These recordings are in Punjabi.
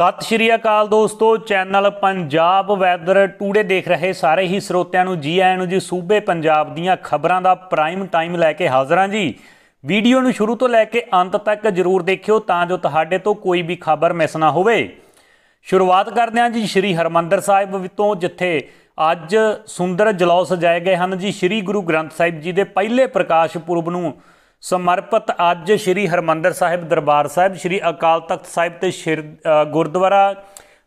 ਸਤਿ ਸ਼੍ਰੀ ਅਕਾਲ ਦੋਸਤੋ ਚੈਨਲ ਪੰਜਾਬ ਵੈਦਰ ਟੂਡੇ ਦੇਖ ਰਹੇ ਸਾਰੇ ਹੀ ਸਰੋਤਿਆਂ ਨੂੰ ਜੀ ਆਇਆਂ ਨੂੰ ਜੀ ਸੂਬੇ ਪੰਜਾਬ ਦੀਆਂ ਖਬਰਾਂ ਦਾ ਪ੍ਰਾਈਮ ਟਾਈਮ ਲੈ ਕੇ ਹਾਜ਼ਰ ਹਾਂ ਜੀ ਵੀਡੀਓ ਨੂੰ ਸ਼ੁਰੂ ਤੋਂ ਲੈ ਕੇ ਅੰਤ ਤੱਕ ਜ਼ਰੂਰ ਦੇਖਿਓ ਤਾਂ ਜੋ ਤੁਹਾਡੇ ਤੋਂ ਕੋਈ ਵੀ ਖਬਰ ਮਿਸ ਨਾ ਹੋਵੇ ਸ਼ੁਰੂਆਤ ਕਰਦੇ ਹਾਂ ਜੀ ਸ਼੍ਰੀ ਹਰਮੰਦਰ ਸਾਹਿਬ ਤੋਂ ਜਿੱਥੇ ਅੱਜ ਸੁੰਦਰ ਜਲੌਸ ਜਾਏ ਗਏ ਹਨ ਜੀ ਸ਼੍ਰੀ ਗੁਰੂ ਗ੍ਰੰਥ ਸਾਹਿਬ ਜੀ ਦੇ ਪਹਿਲੇ ਪ੍ਰਕਾਸ਼ ਪੁਰਬ ਨੂੰ ਸਮਰਪਿਤ ਅੱਜ ਸ੍ਰੀ ਹਰਮੰਦਰ ਸਾਹਿਬ ਦਰਬਾਰ ਸਾਹਿਬ ਸ੍ਰੀ ਅਕਾਲ ਤਖਤ ਸਾਹਿਬ ਤੇ ਗੁਰਦੁਆਰਾ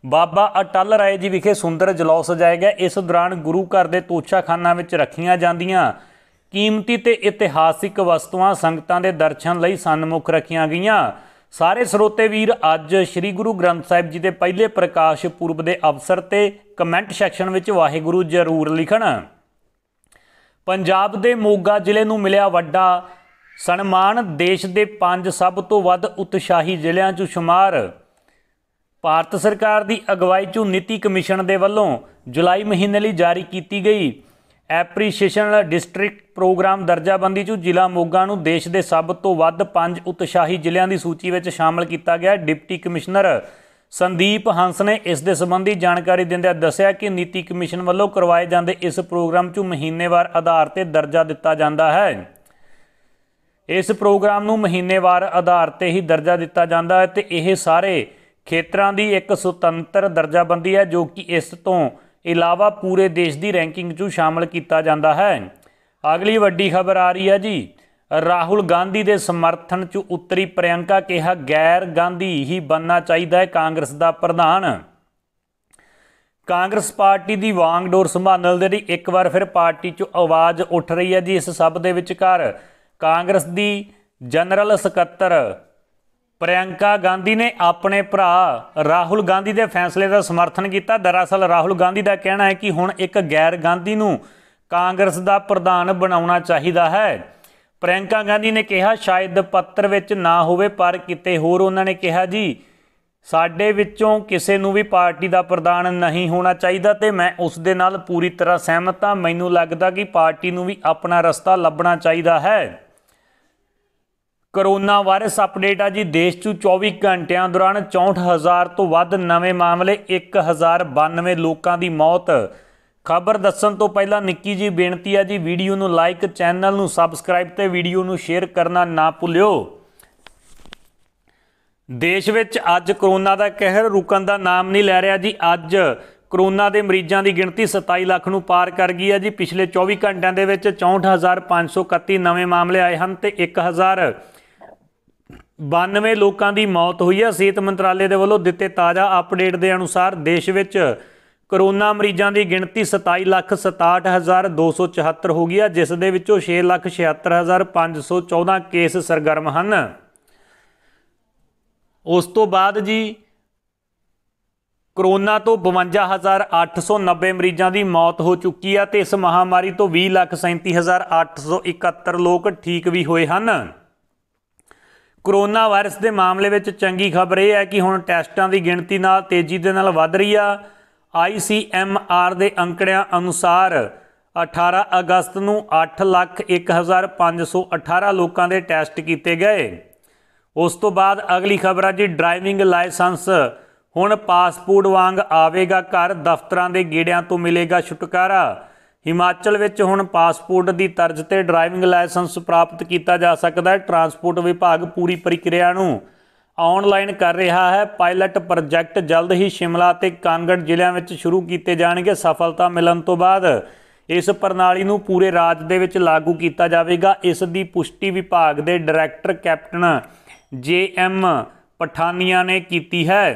ਬਾਬਾ ਅਟਲ ਰਾਏ ਜੀ ਵਿਖੇ ਸੁੰਦਰ ਜਲੌਸ ਸਜਾਇਆ ਗਿਆ ਇਸ ਦੌਰਾਨ ਗੁਰੂ ਘਰ ਦੇ ਤੋਚਾਖਾਨਾ ਵਿੱਚ ਰੱਖੀਆਂ ਜਾਂਦੀਆਂ ਕੀਮਤੀ ਤੇ ਇਤਿਹਾਸਿਕ ਵਸਤੂਆਂ ਸੰਗਤਾਂ ਦੇ ਦਰਸ਼ਨ ਲਈ ਸਨਮੁਖ ਰੱਖੀਆਂ ਗਈਆਂ ਸਾਰੇ ਸਰੋਤੇ ਵੀਰ ਅੱਜ ਸ੍ਰੀ ਗੁਰੂ ਗ੍ਰੰਥ ਸਾਹਿਬ ਜੀ ਦੇ ਪਹਿਲੇ ਪ੍ਰਕਾਸ਼ ਪੁਰਬ ਦੇ ਅਵਸਰ ਤੇ ਕਮੈਂਟ ਸੈਕਸ਼ਨ ਵਿੱਚ ਵਾਹਿਗੁਰੂ ਜ਼ਰੂਰ ਲਿਖਣ ਪੰਜਾਬ ਦੇ ਮੋਗਾ ਜ਼ਿਲ੍ਹੇ ਨੂੰ ਮਿਲਿਆ ਵੱਡਾ ਸਨਮਾਨ ਦੇਸ਼ ਦੇ ਪੰਜ ਸਭ ਤੋਂ ਵੱਧ ਉਤਸ਼ਾਹੀ ਜ਼ਿਲ੍ਹਿਆਂ ਚੋਂ ਸ਼ੁਮਾਰ ਭਾਰਤ ਸਰਕਾਰ ਦੀ ਅਗਵਾਈ 'ਚ ਨੀਤੀ ਕਮਿਸ਼ਨ ਦੇ ਵੱਲੋਂ ਜੁਲਾਈ ਮਹੀਨੇ ਲਈ ਜਾਰੀ ਕੀਤੀ ਗਈ ਐਪਰੀਸ਼ੀਏਸ਼ਨ ਡਿਸਟ੍ਰਿਕਟ ਪ੍ਰੋਗਰਾਮ ਦਰਜਾਬੰਦੀ 'ਚ ਜ਼ਿਲ੍ਹਾ ਮੋਗਾ ਨੂੰ ਦੇਸ਼ ਦੇ ਸਭ ਤੋਂ ਵੱਧ ਪੰਜ ਉਤਸ਼ਾਹੀ ਜ਼ਿਲ੍ਹਿਆਂ ਦੀ ਸੂਚੀ ਵਿੱਚ ਸ਼ਾਮਲ ਕੀਤਾ ਗਿਆ ਡਿਪਟੀ ਕਮਿਸ਼ਨਰ ਸੰਦੀਪ ਹੰਸ ਨੇ ਇਸ ਦੇ ਸੰਬੰਧੀ ਜਾਣਕਾਰੀ ਦਿੰਦਿਆਂ ਦੱਸਿਆ ਕਿ ਨੀਤੀ ਕਮਿਸ਼ਨ ਵੱਲੋਂ ਕਰਵਾਏ ਜਾਂਦੇ ਇਸ ਪ੍ਰੋਗਰਾਮ 'ਚ ਮਹੀਨੇਵਾਰ ਆਧਾਰ ਤੇ ਦਰਜਾ ਦਿੱਤਾ ਜਾਂਦਾ ਹੈ ਇਸ ਪ੍ਰੋਗਰਾਮ ਨੂੰ ਮਹੀਨੇਵਾਰ ਆਧਾਰ ਤੇ ਹੀ ਦਰਜਾ ਦਿੱਤਾ ਜਾਂਦਾ ਹੈ ਤੇ ਇਹ ਸਾਰੇ ਖੇਤਰਾਂ ਦੀ ਇੱਕ ਸੁਤੰਤਰ ਦਰਜਾਬੰਦੀ ਹੈ ਜੋ ਕਿ ਇਸ ਤੋਂ ਇਲਾਵਾ ਪੂਰੇ ਦੇਸ਼ ਦੀ ਰੈਂਕਿੰਗ 'ਚ ਸ਼ਾਮਲ ਕੀਤਾ ਜਾਂਦਾ ਹੈ ਅਗਲੀ ਵੱਡੀ ਖਬਰ ਆ ਰਹੀ ਹੈ ਜੀ ਰਾਹੁਲ ਗਾਂਧੀ ਦੇ ਸਮਰਥਨ 'ਚ ਉੱਤਰੀ ਪ੍ਰਿਯੰਕਾ ਕਿਹਾ ਗੈਰ ਗਾਂਧੀ ਹੀ ਬੰਨਣਾ ਚਾਹੀਦਾ ਹੈ ਕਾਂਗਰਸ ਦਾ ਪ੍ਰਧਾਨ ਕਾਂਗਰਸ ਪਾਰਟੀ ਦੀ ਵਾਂਗਡੋਰ ਸੰਭਾਲਣ ਦੇ ਲਈ ਇੱਕ ਵਾਰ ਫਿਰ ਪਾਰਟੀ 'ਚ ਆਵਾਜ਼ ਉੱਠ ਰਹੀ ਹੈ ਜੀ ਇਸ ਸਭ ਦੇ ਵਿਚਕਾਰ ਕਾਂਗਰਸ ਦੀ ਜਨਰਲ ਸਕੱਤਰ ਪ੍ਰਿਯੰਕਾ ਗਾਂਧੀ ਨੇ ਆਪਣੇ ਭਰਾ ਰਾਹੁਲ ਗਾਂਧੀ ਦੇ ਫੈਸਲੇ ਦਾ ਸਮਰਥਨ ਕੀਤਾ ਦਰਅਸਲ ਰਾਹੁਲ ਗਾਂਧੀ ਦਾ ਕਹਿਣਾ ਹੈ ਕਿ ਹੁਣ ਇੱਕ ਗੈਰ ਗਾਂਧੀ ਨੂੰ ਕਾਂਗਰਸ ਦਾ ਪ੍ਰਧਾਨ ਬਣਾਉਣਾ ਚਾਹੀਦਾ ਹੈ ਪ੍ਰਿਯੰਕਾ ਗਾਂਧੀ ਨੇ ਕਿਹਾ ਸ਼ਾਇਦ ਪੱਤਰ ਵਿੱਚ ਨਾ ਹੋਵੇ ਪਰ ਕਿਤੇ ਹੋਰ ਉਹਨਾਂ ਨੇ ਕਿਹਾ ਜੀ ਸਾਡੇ ਵਿੱਚੋਂ ਕਿਸੇ ਨੂੰ ਵੀ ਪਾਰਟੀ ਦਾ ਪ੍ਰਧਾਨ ਨਹੀਂ ਹੋਣਾ ਚਾਹੀਦਾ ਤੇ ਮੈਂ ਉਸ ਦੇ ਨਾਲ ਪੂਰੀ ਤਰ੍ਹਾਂ ਸਹਿਮਤ ਹਾਂ ਮੈਨੂੰ ਲੱਗਦਾ ਕਿ ਪਾਰਟੀ ਨੂੰ ਵੀ ਆਪਣਾ ਰਸਤਾ ਲੱਭਣਾ ਚਾਹੀਦਾ ਹੈ ਕਰੋਨਾ ਵਾਇਰਸ ਅਪਡੇਟ ਆ ਜੀ ਦੇਸ਼ 'ਚ 24 ਘੰਟਿਆਂ ਦੌਰਾਨ 64000 ਤੋਂ ਵੱਧ ਨਵੇਂ ਮਾਮਲੇ 1092 ਲੋਕਾਂ ਦੀ ਮੌਤ ਖਬਰ ਦੱਸਣ ਤੋਂ ਪਹਿਲਾਂ ਨਿੱਕੀ ਜੀ ਬੇਨਤੀ ਆ ਜੀ ਵੀਡੀਓ ਨੂੰ ਲਾਈਕ ਚੈਨਲ ਨੂੰ ਸਬਸਕ੍ਰਾਈਬ ਤੇ ਵੀਡੀਓ ਨੂੰ ਸ਼ੇਅਰ ਕਰਨਾ ਨਾ ਭੁੱਲਿਓ ਦੇਸ਼ ਵਿੱਚ ਅੱਜ ਕਰੋਨਾ ਦਾ ਕਹਿਰ ਰੁਕਣ ਦਾ ਨਾਮ ਨਹੀਂ ਲੈ ਰਿਹਾ ਜੀ ਅੱਜ ਕਰੋਨਾ ਦੇ ਮਰੀਜ਼ਾਂ ਦੀ ਗਿਣਤੀ 27 ਲੱਖ ਨੂੰ ਪਾਰ ਕਰ ਗਈ ਹੈ ਜੀ ਪਿਛਲੇ 24 ਘੰਟਿਆਂ ਦੇ ਵਿੱਚ 64531 ਨਵੇਂ ਮਾਮਲੇ ਆਏ ਹਨ ਤੇ 1000 92 ਲੋਕਾਂ ਦੀ ਮੌਤ ਹੋਈ ਹੈ ਸਿਹਤ ਮੰਤਰਾਲੇ ਦੇ ਵੱਲੋਂ ਦਿੱਤੇ ਤਾਜ਼ਾ ਅਪਡੇਟ ਦੇ ਅਨੁਸਾਰ ਦੇਸ਼ ਵਿੱਚ ਕਰੋਨਾ ਮਰੀਜ਼ਾਂ ਦੀ ਗਿਣਤੀ 27,67,274 ਹੋ ਗਈ ਹੈ ਜਿਸ ਦੇ ਵਿੱਚੋਂ 6,76,514 ਕੇਸ ਸਰਗਰਮ ਹਨ ਉਸ ਤੋਂ ਬਾਅਦ ਜੀ ਕਰੋਨਾ ਤੋਂ 52890 ਮਰੀਜ਼ਾਂ ਦੀ ਮੌਤ ਹੋ ਚੁੱਕੀ ਹੈ ਤੇ ਇਸ ਮਹਾਮਾਰੀ ਤੋਂ 20,37,871 ਲੋਕ ਠੀਕ ਵੀ ਹੋਏ ਹਨ ਕਰੋਨਾ ਵਾਇਰਸ ਦੇ ਮਾਮਲੇ ਵਿੱਚ ਚੰਗੀ ਖਬਰ ਇਹ ਹੈ ਕਿ ਹੁਣ ਟੈਸਟਾਂ ਦੀ ਗਿਣਤੀ ਨਾਲ ਤੇਜ਼ੀ ਦੇ ਨਾਲ ਵਧ ਰਹੀ ਆ ICMR ਦੇ ਅੰਕੜਿਆਂ ਅਨੁਸਾਰ 18 ਅਗਸਤ ਨੂੰ 8 ਲੱਖ 1518 ਲੋਕਾਂ ਦੇ ਟੈਸਟ ਕੀਤੇ ਗਏ ਉਸ ਤੋਂ ਬਾਅਦ ਅਗਲੀ ਖਬਰ ਆ ਜੀ ਡਰਾਈਵਿੰਗ ਲਾਇਸੈਂਸ ਹੁਣ ਪਾਸਪੋਰਟ ਵਾਂਗ ਆਵੇਗਾ ਘਰ ਦਫ਼ਤਰਾਂ ਦੇ ਗੇੜਿਆਂ ਤੋਂ ਮਿਲੇਗਾ ਛੁਟਕਾਰਾ ਹਿਮਾਚਲ ਵਿੱਚ ਹੁਣ ਪਾਸਪੋਰਟ ਦੀ ਤਰਜ਼ ਤੇ ਡਰਾਈਵਿੰਗ ਲਾਇਸੈਂਸ ਪ੍ਰਾਪਤ ਕੀਤਾ ਜਾ ਸਕਦਾ ਹੈ ਟਰਾਂਸਪੋਰਟ ਵਿਭਾਗ ਪੂਰੀ ਪ੍ਰਕਿਰਿਆ ਨੂੰ ਆਨਲਾਈਨ ਕਰ ਰਿਹਾ ਹੈ ਪਾਇਲਟ ਪ੍ਰੋਜੈਕਟ ਜਲਦ ਹੀ ਸ਼ਿਮਲਾ ਤੇ ਕਾਂਗੜ ਜ਼ਿਲ੍ਹਿਆਂ ਵਿੱਚ ਸ਼ੁਰੂ ਕੀਤੇ ਜਾਣਗੇ ਸਫਲਤਾ ਮਿਲਣ ਤੋਂ ਬਾਅਦ ਇਸ ਪ੍ਰਣਾਲੀ ਨੂੰ ਪੂਰੇ ਰਾਜ ਦੇ ਵਿੱਚ ਲਾਗੂ ਕੀਤਾ ਜਾਵੇਗਾ ਇਸ ਦੀ ਪੁਸ਼ਟੀ ਵਿਭਾਗ ਦੇ director captain J M Pathania ਨੇ ਕੀਤੀ ਹੈ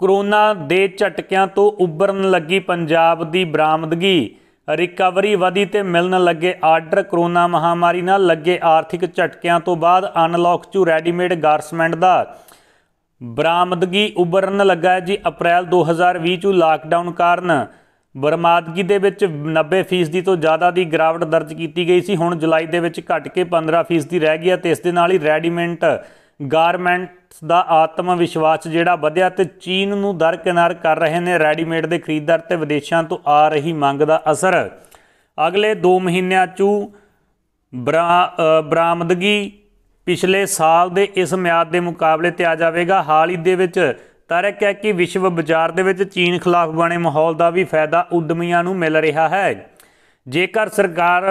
ਕਰੋਨਾ ਦੇ ਝਟਕਿਆਂ ਤੋਂ ਉੱਭਰਨ ਲੱਗੀ ਪੰਜਾਬ ਦੀ ਬਰਾਮਦਗੀ ਰਿਕਵਰੀ ਵਧੀ ਤੇ ਮਿਲਣ ਲੱਗੇ ਆਰਡਰ ਕਰੋਨਾ ਮਹਾਮਾਰੀ ਨਾਲ ਲੱਗੇ ਆਰਥਿਕ ਝਟਕਿਆਂ ਤੋਂ ਬਾਅਦ ਅਨਲੌਕ ਚੂ ਰੈਡੀਮੇਡ ਗਾਰਸਮੈਂਟ ਦਾ ਬਰਾਮਦਗੀ ਉੱਭਰਨ ਲੱਗਾ ਜੀ ਅਪ੍ਰੈਲ 2020 ਚੂ ਲਾਕਡਾਊਨ ਕਾਰਨ ਬਰਮਾਦਗੀ ਦੇ ਵਿੱਚ 90% ਤੋਂ ਜ਼ਿਆਦਾ ਦੀ ਗਿਰਾਵਟ ਦਰਜ ਕੀਤੀ ਗਈ ਸੀ ਹੁਣ ਜੁਲਾਈ ਦੇ ਵਿੱਚ ਘਟ ਕੇ 15% ਰਹਿ ਗਿਆ ਤੇ ਇਸ ਦੇ ਨਾਲ ਹੀ ਰੈਡੀਮੈਂਟ ਗਾਰਮੈਂਟਸ ਦਾ ਆਤਮ ਵਿਸ਼ਵਾਸ ਜਿਹੜਾ ਵਧਿਆ ਤੇ ਚੀਨ ਨੂੰ ਦਰਕਿਨਾਰ ਕਰ ਰਹੇ ਨੇ ਰੈਡੀਮੇਡ ਦੇ ਖਰੀਦਦਾਰ ਤੇ ਵਿਦੇਸ਼ਾਂ ਤੋਂ ਆ ਰਹੀ ਮੰਗ ਦਾ ਅਸਰ ਅਗਲੇ 2 ਮਹੀਨਿਆਂ 'ਚ ਬਰਾਮਦਗੀ ਪਿਛਲੇ ਸਾਲ ਦੇ ਇਸ ਮਿਆਦ ਦੇ ਮੁਕਾਬਲੇ ਤੇ ਆ ਜਾਵੇਗਾ ਹਾਲ ਹੀ ਦੇ ਵਿੱਚ ਤਰਕ ਹੈ ਕਿ ਵਿਸ਼ਵ ਬਾਜ਼ਾਰ ਦੇ ਵਿੱਚ ਚੀਨ ਖਿਲਾਫ ਬਣੇ ਮਾਹੌਲ ਦਾ ਵੀ ਫਾਇਦਾ ਉਦਮੀਆਂ ਨੂੰ ਮਿਲ ਰਿਹਾ ਹੈ ਜੇਕਰ ਸਰਕਾਰ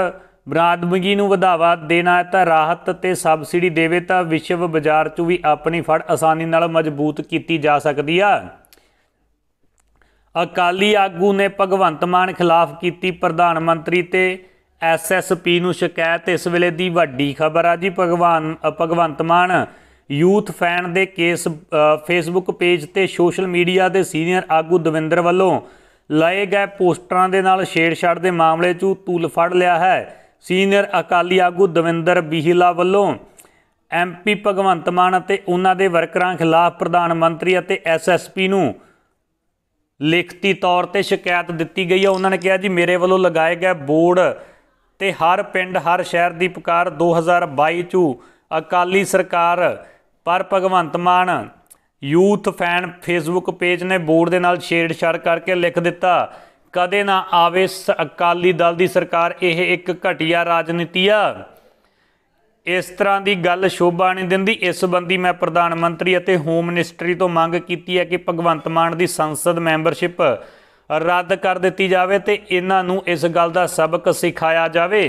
ਬਰਾਦਮਗੀ ਨੂੰ ਵਧਾਵਾ ਦੇਣਾ ਤਾਂ ਰਾਹਤ ਤੇ ਸਬਸਿਡੀ ਦੇਵੇ ਤਾਂ ਵਿਸ਼ਵ ਬਾਜ਼ਾਰ 'ਚ ਵੀ ਆਪਣੀ ਫੜ ਆਸਾਨੀ ਨਾਲ ਮਜ਼ਬੂਤ ਕੀਤੀ ਜਾ ਸਕਦੀ ਆ ਅਕਾਲੀ ਆਗੂ ਨੇ ਭਗਵੰਤ ਮਾਨ ਖਿਲਾਫ ਕੀਤੀ ਪ੍ਰਧਾਨ ਮੰਤਰੀ ਤੇ ਐਸਐਸਪੀ ਨੂੰ ਸ਼ਿਕਾਇਤ ਇਸ ਵੇਲੇ ਦੀ ਵੱਡੀ ਖਬਰ ਆ ਜੀ ਭਗਵਾਨ ਭਗਵੰਤ ਮਾਨ ਯੂਥ ਫੈਨ ਦੇ ਕੇਸ ਫੇਸਬੁੱਕ ਪੇਜ ਤੇ ਸੋਸ਼ਲ ਮੀਡੀਆ ਦੇ ਸੀਨੀਅਰ ਆਗੂ ਦਵਿੰਦਰ ਵੱਲੋਂ ਲਏ ਗਏ ਪੋਸਟਰਾਂ ਦੇ ਨਾਲ ਛੇੜਛਾੜ ਦੇ ਮਾਮਲੇ 'ਚ ਤੂਲ ਫੜ ਲਿਆ ਹੈ ਸੀਨੀਅਰ ਅਕਾਲੀ ਆਗੂ ਦਵਿੰਦਰ ਬਿਹਿਲਾ ਵੱਲੋਂ ਐਮਪੀ ਭਗਵੰਤ ਮਾਨ ਅਤੇ ਉਹਨਾਂ ਦੇ ਵਰਕਰਾਂ ਖਿਲਾਫ ਪ੍ਰਧਾਨ ਮੰਤਰੀ ਅਤੇ ਐਸਐਸਪੀ ਨੂੰ ਲਿਖਤੀ ਤੌਰ ਤੇ ਸ਼ਿਕਾਇਤ ਦਿੱਤੀ ਗਈ ਹੈ ਉਹਨਾਂ ਨੇ ਕਿਹਾ ਜੀ ਮੇਰੇ ਵੱਲੋਂ ਲਗਾਏ ਗਏ ਬੋਰਡ ਤੇ ਹਰ ਪਿੰਡ ਹਰ ਸ਼ਹਿਰ ਦੀ ਪੁਕਾਰ 2022 ਚ ਅਕਾਲੀ ਸਰਕਾਰ ਪਰ Bhagwant Mann youth fan Facebook page ਨੇ ਬੋਰਡ ਦੇ ਨਾਲ ਛੇੜਛਾੜ ਕਰਕੇ ਲਿਖ ਦਿੱਤਾ ਕਦੇ ਨਾ ਆਵੇ ਅਕਾਲੀ ਦਲ ਦੀ ਸਰਕਾਰ ਇਹ ਇੱਕ ਘਟੀਆ ਰਾਜਨੀਤੀ ਆ ਇਸ ਤਰ੍ਹਾਂ ਦੀ ਗੱਲ ਸ਼ੋਭਾ ਨਹੀਂ ਦਿੰਦੀ ਇਸ ਸੰਬੰਧੀ ਮੈਂ ਪ੍ਰਧਾਨ ਮੰਤਰੀ ਅਤੇ ਹੋਮ ਮਿਨਿਸਟਰੀ ਤੋਂ ਮੰਗ ਕੀਤੀ ਹੈ ਕਿ ਭਗਵੰਤ ਮਾਨ ਦੀ ਸੰਸਦ ਮੈਂਬਰਸ਼ਿਪ ਰੱਦ ਕਰ ਦਿੱਤੀ ਜਾਵੇ ਤੇ ਇਹਨਾਂ ਨੂੰ ਇਸ ਗੱਲ ਦਾ ਸਬਕ ਸਿਖਾਇਆ ਜਾਵੇ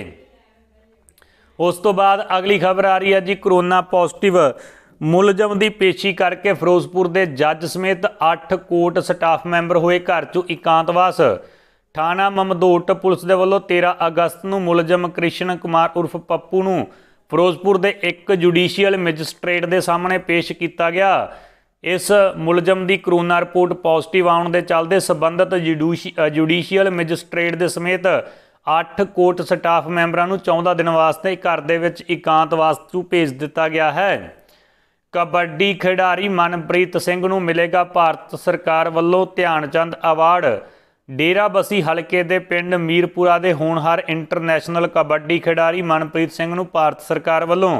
ਉਸ ਤੋਂ ਬਾਅਦ ਅਗਲੀ ਖਬਰ ਆ ਰਹੀ ਹੈ ਜੀ ਕਰੋਨਾ ਪੋਜ਼ਿਟਿਵ ਮੁਲਜ਼ਮ ਦੀ ਪੇਸ਼ੀ ਕਰਕੇ ਫਿਰੋਜ਼ਪੁਰ ਦੇ ਜੱਜ ਸਮੇਤ 8 ਕੋਰਟ ਸਟਾਫ ਮੈਂਬਰ ਹੋਏ ਘਰ 'ਚੋਂ ਇਕਾਂਤਵਾਸ ਥਾਣਾ ਮਮਦੋਟ ਪੁਲਿਸ ਦੇ ਵੱਲੋਂ 13 ਅਗਸਤ ਨੂੰ ਮੁਲਜ਼ਮ ਕ੍ਰਿਸ਼ਨ ਕੁਮਾਰ ਉਰਫ ਪੱਪੂ ਨੂੰ ਫਿਰੋਜ਼ਪੁਰ ਦੇ ਇੱਕ ਜੁਡੀਸ਼ੀਅਲ ਮੈਜਿਸਟ੍ਰੇਟ ਦੇ ਸਾਹਮਣੇ ਪੇਸ਼ ਕੀਤਾ ਗਿਆ ਇਸ ਮੁਲਜ਼ਮ ਦੀ ਕਰੋਨਾ ਰਿਪੋਰਟ ਪੋਜ਼ਿਟਿਵ ਆਉਣ ਦੇ ਚੱਲਦੇ ਸਬੰਧਤ ਜੁਡੀਸ਼ੀਅਲ ਮੈਜਿਸਟ੍ਰੇਟ ਦੇ ਸਮੇਤ 8 ਕੋਰਟ ਸਟਾਫ ਮੈਂਬਰਾਂ ਨੂੰ 14 ਦਿਨ ਵਾਸਤੇ ਘਰ ਦੇ ਵਿੱਚ ਇਕਾਂਤਵਾਸ ਤੋਂ ਭੇਜ ਦਿੱਤਾ ਗਿਆ ਹੈ ਕਬੱਡੀ ਖਿਡਾਰੀ ਮਨਪ੍ਰੀਤ ਸਿੰਘ ਨੂੰ ਮਿਲੇਗਾ ਭਾਰਤ ਸਰਕਾਰ ਵੱਲੋਂ ਧਿਆਨ ਚੰਦ ਅਵਾਰਡ ਡੇਰਾਬਸੀ ਹਲਕੇ ਦੇ ਪਿੰਡ ਮੀਰਪੁਰਾ ਦੇ ਹੋਣਹਾਰ ਇੰਟਰਨੈਸ਼ਨਲ ਕਬੱਡੀ ਖਿਡਾਰੀ ਮਨਪ੍ਰੀਤ ਸਿੰਘ ਨੂੰ ਭਾਰਤ ਸਰਕਾਰ ਵੱਲੋਂ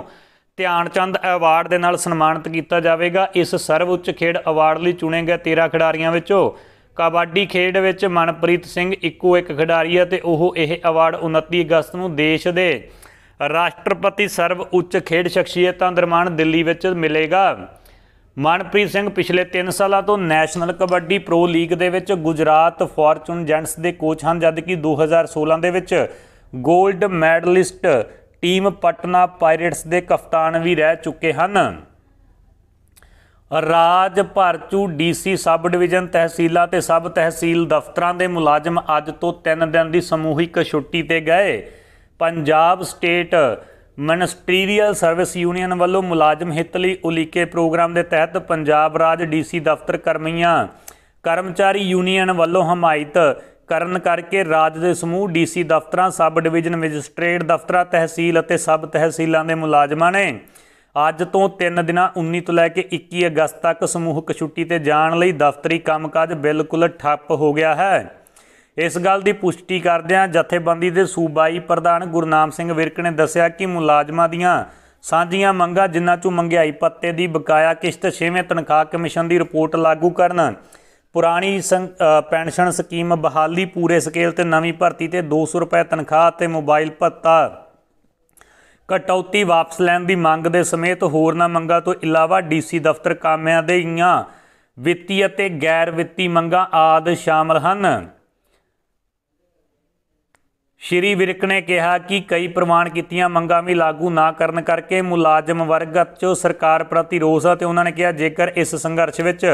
ਧਿਆਨ ਚੰਦ ਅਵਾਰਡ ਦੇ ਨਾਲ ਸਨਮਾਨਿਤ ਕੀਤਾ ਜਾਵੇਗਾ ਇਸ ਸਰਵਉੱਚ ਖੇਡ ਅਵਾਰਡ ਲਈ ਚੁਣੇ ਗਏ 13 ਖਿਡਾਰੀਆਂ ਵਿੱਚੋਂ ਕਬੱਡੀ ਖੇਡ ਵਿੱਚ ਮਨਪ੍ਰੀਤ ਸਿੰਘ ਇੱਕੋ ਇੱਕ ਖਿਡਾਰੀ ਹੈ ਤੇ ਉਹ ਇਹ ਅਵਾਰਡ 29 ਅਗਸਤ ਨੂੰ ਦੇਸ਼ ਦੇ ਰਾਸ਼ਟਰਪਤੀ ਸਰਵ ਉੱਚ ਖੇਡ ਸ਼ਖਸੀਅਤਾਂ ਦਰਮਾਨ ਦਿੱਲੀ ਵਿੱਚ ਮਿਲੇਗਾ ਮਨਪ੍ਰੀਤ ਸਿੰਘ ਪਿਛਲੇ 3 ਸਾਲਾਂ ਤੋਂ ਨੈਸ਼ਨਲ ਕਬੱਡੀ ਪ੍ਰੋ ਲੀਗ ਦੇ ਵਿੱਚ ਗੁਜਰਾਤ ਫਾਰਚੂਨ ਜੈਂਟਸ ਦੇ ਕੋਚ ਹਨ ਜਦਕਿ 2016 ਦੇ ਵਿੱਚ 골ਡ ਮੈਡਲਿਸਟ ਟੀਮ ਪਟਨਾ ਪਾਇਰੇਟਸ ਦੇ ਕਪਤਾਨ ਵੀ ਰਹਿ ਚੁੱਕੇ ਹਨ ਰਾਜ ਭਰਚੂ ਡੀਸੀ ਸਬ ਡਿਵੀਜ਼ਨ ਤਹਿਸੀਲਾਂ ਤੇ ਸਬ ਤਹਿਸੀਲ ਦਫ਼ਤਰਾਂ ਦੇ ਮੁਲਾਜ਼ਮ ਅੱਜ ਤੋਂ 3 ਦਿਨ ਦੀ ਸਮੂਹਿਕ ਛੁੱਟੀ ਤੇ ਗਏ Punjab state ministerial service union ਵੱਲੋਂ ਮੁਲਾਜ਼ਮ ਹਿੱਤ ਲਈ ਉਲੀਕੇ ਪ੍ਰੋਗਰਾਮ ਦੇ ਤਹਿਤ ਪੰਜਾਬ ਰਾਜ ਡੀਸੀ ਦਫ਼ਤਰ ਕਰਮੀਆਂ ਕਰਮਚਾਰੀ ਯੂਨੀਅਨ ਵੱਲੋਂ ਹਮਾਇਤ ਕਰਨ ਕਰਕੇ ਰਾਜ ਦੇ ਸਮੂਹ ਡੀਸੀ ਦਫ਼ਤਰਾਂ ਸਬ ਡਿਵੀਜ਼ਨ ਮੈਜਿਸਟ੍ਰੇਟ ਦਫ਼ਤਰਾਂ ਤਹਿਸੀਲ ਅਤੇ ਸਬ ਤਹਿਸੀਲਾਂ ਦੇ ਮੁਲਾਜ਼ਮਾਂ ਨੇ ਅੱਜ ਤੋਂ 3 ਦਿਨਾਂ 19 ਤੋਂ ਲੈ ਕੇ 21 ਅਗਸਤ ਤੱਕ ਸਮੂਹਕ ਛੁੱਟੀ ਤੇ ਜਾਣ ਲਈ ਦਫ਼ਤਰੀ ਕੰਮਕਾਜ ਬਿਲਕੁਲ ਠੱਪ ਹੋ ਗਿਆ ਹੈ ਇਸ ਗੱਲ ਦੀ ਪੁਸ਼ਟੀ ਕਰਦਿਆਂ ਜਥੇਬੰਦੀ ਦੇ ਸੂਬਾਈ ਪ੍ਰਧਾਨ ਗੁਰਨਾਮ ਸਿੰਘ ਵਿਰਕ ਨੇ ਦੱਸਿਆ ਕਿ ਮੁਲਾਜ਼ਮਾਂ ਦੀਆਂ ਸਾਂਝੀਆਂ ਮੰਗਾਂ ਜਿਨ੍ਹਾਂ ਚੋਂ ਮੰਗਿਆਈ ਪੱਤੇ ਦੀ ਬਕਾਇਆ ਕਿਸ਼ਤ 6ਵੇਂ ਤਨਖਾਹ ਕਮਿਸ਼ਨ ਦੀ ਰਿਪੋਰਟ ਲਾਗੂ ਕਰਨ ਪੁਰਾਣੀ ਪੈਨਸ਼ਨ ਸਕੀਮ ਬਹਾਲੀ ਪੂਰੇ ਸਕੇਲ ਤੇ ਨਵੀਂ ਭਰਤੀ ਤੇ 200 ਰੁਪਏ ਤਨਖਾਹ ਤੇ ਮੋਬਾਈਲ ਭੱਤਾ ਕਟੌਤੀ ਵਾਪਸ ਲੈਣ ਦੀ ਮੰਗ ਦੇ ਸਮੇਤ ਹੋਰਨਾਂ ਮੰਗਾਂ ਤੋਂ ਇਲਾਵਾ ਡੀਸੀ ਦਫ਼ਤਰ ਕਾਮਿਆਂ ਦੇ ਇਆਂ ਵਿੱਤੀ ਅਤੇ ਗੈਰ ਵਿੱਤੀ ਮੰਗਾਂ ਆਦ ਸ਼ਾਮਲ ਹਨ ਸ਼੍ਰੀ ਵਿਰਕ ਨੇ ਕਿਹਾ ਕਿ ਕਈ ਪ੍ਰਮਾਣ ਕੀਤੀਆਂ ਮੰਗਾਂ ਵੀ ਲਾਗੂ ਨਾ ਕਰਨ ਕਰਕੇ ਮੁਲਾਜ਼ਮ ਵਰਗ ਚੋਂ ਸਰਕਾਰ ਪ੍ਰਤੀ ਰੋਸ ਹੈ ਤੇ ਉਹਨਾਂ ਨੇ ਕਿਹਾ ਜੇਕਰ ਇਸ ਸੰਘਰਸ਼ ਵਿੱਚ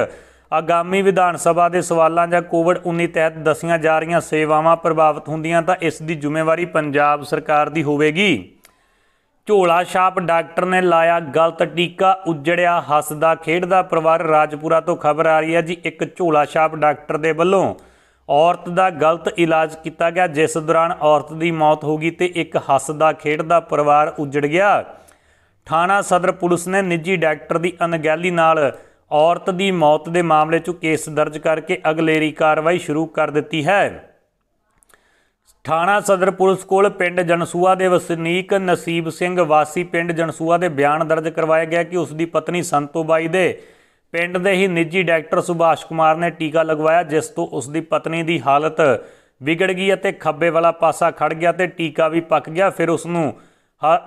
ਆਗਾਮੀ ਵਿਧਾਨ ਸਭਾ ਦੇ ਸਵਾਲਾਂ ਜਾਂ ਕੋਵਿਡ-19 ਤਹਿਤ ਦਸੀਆਂ ਜਾ ਰਹੀਆਂ ਸੇਵਾਵਾਂ ਪ੍ਰਭਾਵਿਤ ਹੁੰਦੀਆਂ ਤਾਂ ਇਸ ਦੀ ਜ਼ਿੰਮੇਵਾਰੀ ਪੰਜਾਬ ਸਰਕਾਰ ਦੀ ਹੋਵੇਗੀ ਝੋਲਾ ਛਾਪ ਡਾਕਟਰ ਨੇ ਲਾਇਆ ਗਲਤ ਟੀਕਾ ਉਜੜਿਆ ਹੱਸਦਾ ਖੇਡਦਾ ਪਰਿਵਾਰ ਰਾਜਪੁਰਾ ਤੋਂ ਖਬਰ ਆ ਰਹੀ ਹੈ ਜੀ ਇੱਕ ਝੋਲਾ ਛਾਪ ਡਾਕਟਰ ਦੇ ਵੱਲੋਂ ਔਰਤ ਦਾ ਗਲਤ ਇਲਾਜ ਕੀਤਾ ਗਿਆ ਜਿਸ ਦੌਰਾਨ ਔਰਤ ਦੀ ਮੌਤ ਹੋ ਗਈ ਤੇ ਇੱਕ ਹੱਸਦਾ ਖੇਡਦਾ ਪਰਿਵਾਰ ਉਜੜ ਗਿਆ ਥਾਣਾ ਸਦਰ ਪੁਲਿਸ ਨੇ ਨਿੱਜੀ ਡਾਕਟਰ ਦੀ ਅਣਗਹਿਲੀ ਨਾਲ ਔਰਤ ਦੀ ਮੌਤ ਦੇ ਮਾਮਲੇ 'ਚ ਕੇਸ ਦਰਜ ਕਰਕੇ ਅਗਲੇਰੀ ਕਾਰਵਾਈ ਸ਼ੁਰੂ ਕਰ ਦਿੱਤੀ ਹੈ ਥਾਣਾ ਸਦਰ ਪੁਲਿਸ ਕੋਲ ਪਿੰਡ ਜਨਸੂਆ ਦੇ ਵਸਨੀਕ ਨਸੀਬ ਸਿੰਘ ਵਾਸੀ ਪਿੰਡ ਜਨਸੂਆ ਦੇ ਬਿਆਨ ਦਰਜ ਕਰਵਾਇਆ ਗਿਆ ਕਿ ਉਸ ਦੀ ਪਤਨੀ ਸੰਤੋਬਾਈ ਦੇ ਪਿੰਡ ਦੇ ਹੀ ਨਿੱਜੀ ਡਾਕਟਰ ਸੁਭਾਸ਼ ਕੁਮਾਰ ਨੇ ਟੀਕਾ ਲਗਵਾਇਆ ਜਿਸ ਤੋਂ ਉਸ ਦੀ ਪਤਨੀ ਦੀ ਹਾਲਤ ਵਿਗੜ ਗਈ ਅਤੇ ਖੱਬੇ ਵਾਲਾ ਪਾਸਾ ਖੜ ਗਿਆ ਤੇ ਟੀਕਾ ਵੀ ਪੱਕ ਗਿਆ ਫਿਰ ਉਸ ਨੂੰ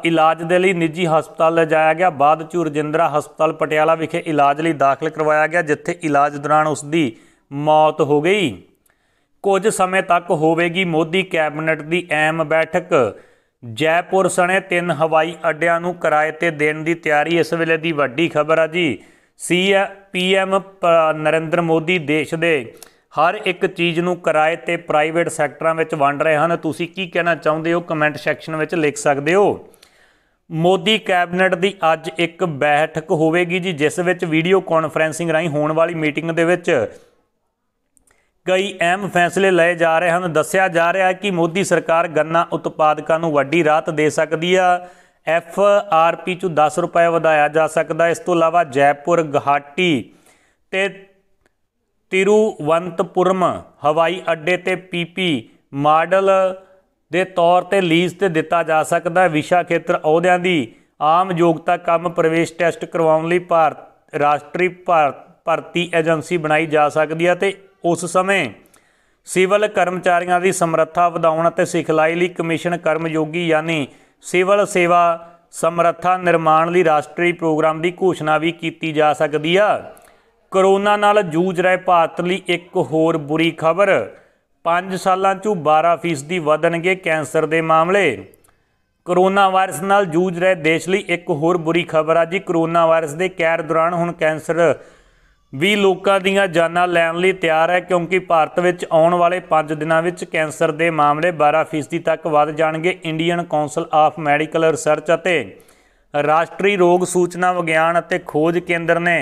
ਇਲਾਜ ਦੇ ਲਈ ਨਿੱਜੀ ਹਸਪਤਾਲ ਲਿਜਾਇਆ ਗਿਆ ਬਾਅਦ ਚ ਰਜਿੰਦਰਾ ਹਸਪਤਾਲ ਪਟਿਆਲਾ ਵਿਖੇ ਇਲਾਜ ਲਈ ਦਾਖਲ ਕਰਵਾਇਆ ਗਿਆ ਜਿੱਥੇ ਇਲਾਜ ਦੌਰਾਨ ਉਸ ਦੀ ਮੌਤ ਹੋ ਗਈ ਕੁਝ ਸਮੇਂ ਤੱਕ ਹੋਵੇਗੀ ਮੋਦੀ ਕੈਬਨਿਟ ਦੀ ਐਮ ਬੈਠਕ ਜੈਪੁਰ ਸਣੇ ਤਿੰਨ ਹਵਾਈ ਅੱਡਿਆਂ ਨੂੰ ਕਿਰਾਏ ਤੇ ਦੇਣ ਦੀ ਤਿਆਰੀ ਇਸ ਵੇਲੇ ਦੀ ਵੱਡੀ ਖਬਰ ਆ ਜੀ ਸੀ ਪੀਐਮ ਨਰਿੰਦਰ ਮੋਦੀ ਦੇਸ਼ ਦੇ ਹਰ ਇੱਕ ਚੀਜ਼ ਨੂੰ ਕਿਰਾਏ ਤੇ ਪ੍ਰਾਈਵੇਟ ਸੈਕਟਰਾਂ ਵਿੱਚ ਵੰਡ ਰਹੇ ਹਨ ਤੁਸੀਂ ਕੀ ਕਹਿਣਾ ਚਾਹੁੰਦੇ ਹੋ ਕਮੈਂਟ ਸੈਕਸ਼ਨ ਵਿੱਚ ਲਿਖ ਸਕਦੇ ਹੋ ਮੋਦੀ ਕੈਬਨਿਟ ਦੀ ਅੱਜ ਇੱਕ ਬੈਠਕ ਹੋਵੇਗੀ ਜੀ ਜਿਸ ਵਿੱਚ ਵੀਡੀਓ ਕਾਨਫਰੈਂਸਿੰਗ ਰਾਹੀਂ ਹੋਣ ਵਾਲੀ ਮੀਟਿੰਗ ਦੇ ਵਿੱਚ ਕਈ ਅਹਿਮ ਫੈਸਲੇ ਲਏ ਜਾ ਰਹੇ ਹਨ ਦੱਸਿਆ ਜਾ ਰਿਹਾ ਹੈ ਕਿ ਮੋਦੀ ਸਰਕਾਰ ਗੰਨਾ ਉਤਪਾਦਕਾਂ ਨੂੰ ਵੱਡੀ ਰਾਹਤ ਦੇ ਸਕਦੀ ਆ ਐਫ ਆਰ ਪੀ ਚੋਂ 10 ਰੁਪਏ ਵਧਾਇਆ ਜਾ ਸਕਦਾ ਇਸ ਤੋਂ ਇਲਾਵਾ ਜੈਪੁਰ ਗਹਾਟੀ ਤੇ ਤਿਰੂਵੰਤਪੁਰਮ ਹਵਾਈ ਅੱਡੇ ਤੇ ਪੀਪੀ ਮਾਡਲ ਦੇ ਤੌਰ ਤੇ ਲੀਜ਼ ਤੇ ਦਿੱਤਾ ਜਾ ਸਕਦਾ ਹੈ ਵਿਸ਼ਾ ਖੇਤਰ ਅਹੁਦਿਆਂ ਦੀ ਆਮ ਯੋਗਤਾ ਕੰਮ ਪ੍ਰਵੇਸ਼ ਟੈਸਟ ਕਰਵਾਉਣ ਲਈ ਭਾਰਤ ਰਾਸ਼ਟਰੀ ਭਰਤੀ ਏਜੰਸੀ ਬਣਾਈ ਜਾ ਸਕਦੀ ਹੈ ਤੇ ਉਸ ਸਮੇਂ ਸਿਵਲ ਕਰਮਚਾਰੀਆਂ ਦੀ ਸਮਰੱਥਾ ਵਧਾਉਣ ਅਤੇ ਸਿਖਲਾਈ ਲਈ ਕਮਿਸ਼ਨ ਕਰਮਯੋਗੀ ਯਾਨੀ ਸਿਵਲ ਸੇਵਾ ਸਮਰੱਥਾ ਨਿਰਮਾਣ ਲਈ ਰਾਸ਼ਟਰੀ ਪ੍ਰੋਗਰਾਮ ਦੀ ਘੋਸ਼ਣਾ ਵੀ ਕੀਤੀ ਜਾ ਸਕਦੀ ਆ ਕਰੋਨਾ ਨਾਲ ਜੂਝ ਰਹੇ ਭਾਰਤ ਲਈ ਇੱਕ ਹੋਰ ਬੁਰੀ ਖਬਰ 5 ਸਾਲਾਂ 'ਚ 12% ਵਧਣਗੇ ਕੈਂਸਰ ਦੇ ਮਾਮਲੇ ਕਰੋਨਾ ਵਾਇਰਸ ਨਾਲ ਜੂਝ ਰਹੇ ਦੇਸ਼ ਲਈ ਇੱਕ ਹੋਰ ਬੁਰੀ ਖਬਰ ਆ ਜੀ ਕਰੋਨਾ ਵਾਇਰਸ ਦੇ ਕਹਿਰ ਦੌਰਾਨ ਹੁਣ ਕੈਂਸਰ ਵੀ ਲੋਕਾਂ ਦੀਆਂ ਜਾਨਾਂ ਲੈਣ ਲਈ ਤਿਆਰ ਹੈ ਕਿਉਂਕਿ ਭਾਰਤ ਵਿੱਚ ਆਉਣ ਵਾਲੇ 5 ਦਿਨਾਂ ਵਿੱਚ ਕੈਂਸਰ ਦੇ ਮਾਮਲੇ 12% ਤੱਕ ਵੱਧ ਜਾਣਗੇ Indian Council of Medical Research ਅਤੇ ਰਾਸ਼ਟਰੀ ਰੋਗ ਸੂਚਨਾ ਵਿਗਿਆਨ ਅਤੇ ਖੋਜ ਕੇਂਦਰ ਨੇ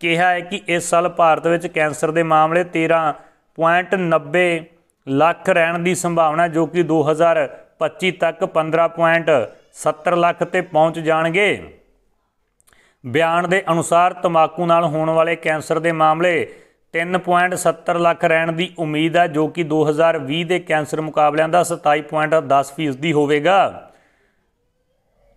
ਕਿਹਾ ਹੈ ਕਿ ਇਸ ਸਾਲ ਭਾਰਤ ਵਿੱਚ ਕੈਂਸਰ ਦੇ ਮਾਮਲੇ 13.90 ਲੱਖ ਰਹਿਣ ਦੀ ਸੰਭਾਵਨਾ ਜੋ ਕਿ 2025 ਤੱਕ 15.70 ਲੱਖ ਤੇ ਪਹੁੰਚ ਜਾਣਗੇ ਬਿਆਨ ਦੇ ਅਨੁਸਾਰ ਤਮਾਕੂ ਨਾਲ ਹੋਣ ਵਾਲੇ ਕੈਂਸਰ ਦੇ ਮਾਮਲੇ 3.70 ਲੱਖ ਰਹਿਣ ਦੀ ਉਮੀਦ ਹੈ ਜੋ ਕਿ 2020 ਦੇ ਕੈਂਸਰ ਮੁਕਾਬਲਿਆਂ ਦਾ 27.10% ਦੀ ਹੋਵੇਗਾ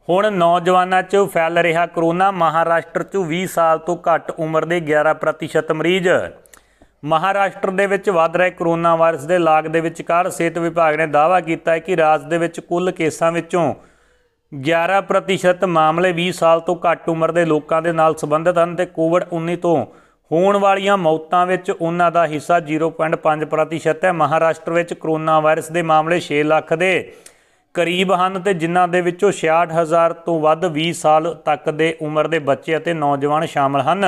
ਹੁਣ ਨੌਜਵਾਨਾਂ 'ਚ ਫੈਲ ਰਿਹਾ ਕਰੋਨਾ ਮਹਾਰਾਸ਼ਟਰ 'ਚ 20 ਸਾਲ ਤੋਂ ਘੱਟ ਉਮਰ ਦੇ 11% ਮਰੀਜ਼ ਮਹਾਰਾਸ਼ਟਰ ਦੇ ਵਿੱਚ ਵੱਧ ਰਹੇ ਕਰੋਨਾ ਵਾਇਰਸ ਦੇ ਲਾਗ ਦੇ ਵਿਚਕਾਰ ਸਿਹਤ ਵਿਭਾਗ ਨੇ ਦਾਅਵਾ ਕੀਤਾ ਹੈ ਕਿ ਰਾਜ ਦੇ ਵਿੱਚ ਕੁੱਲ ਕੇਸਾਂ ਵਿੱਚੋਂ 11% ਮਾਮਲੇ 20 ਸਾਲ ਤੋਂ ਘੱਟ ਉਮਰ ਦੇ ਲੋਕਾਂ ਦੇ ਨਾਲ ਸੰਬੰਧਿਤ ਹਨ ਤੇ ਕੋਵਿਡ-19 ਤੋਂ ਹੋਣ ਵਾਲੀਆਂ ਮੌਤਾਂ ਵਿੱਚ ਉਹਨਾਂ ਦਾ ਹਿੱਸਾ 0.5% ਹੈ ਮਹਾਰਾਸ਼ਟਰ ਵਿੱਚ ਕਰੋਨਾ ਵਾਇਰਸ ਦੇ ਮਾਮਲੇ 6 ਲੱਖ ਦੇ ਕਰੀਬ ਹਨ ਤੇ ਜਿਨ੍ਹਾਂ ਦੇ ਵਿੱਚੋਂ 66000 ਤੋਂ ਵੱਧ 20 ਸਾਲ ਤੱਕ ਦੇ ਉਮਰ ਦੇ ਬੱਚੇ ਅਤੇ ਨੌਜਵਾਨ ਸ਼ਾਮਲ ਹਨ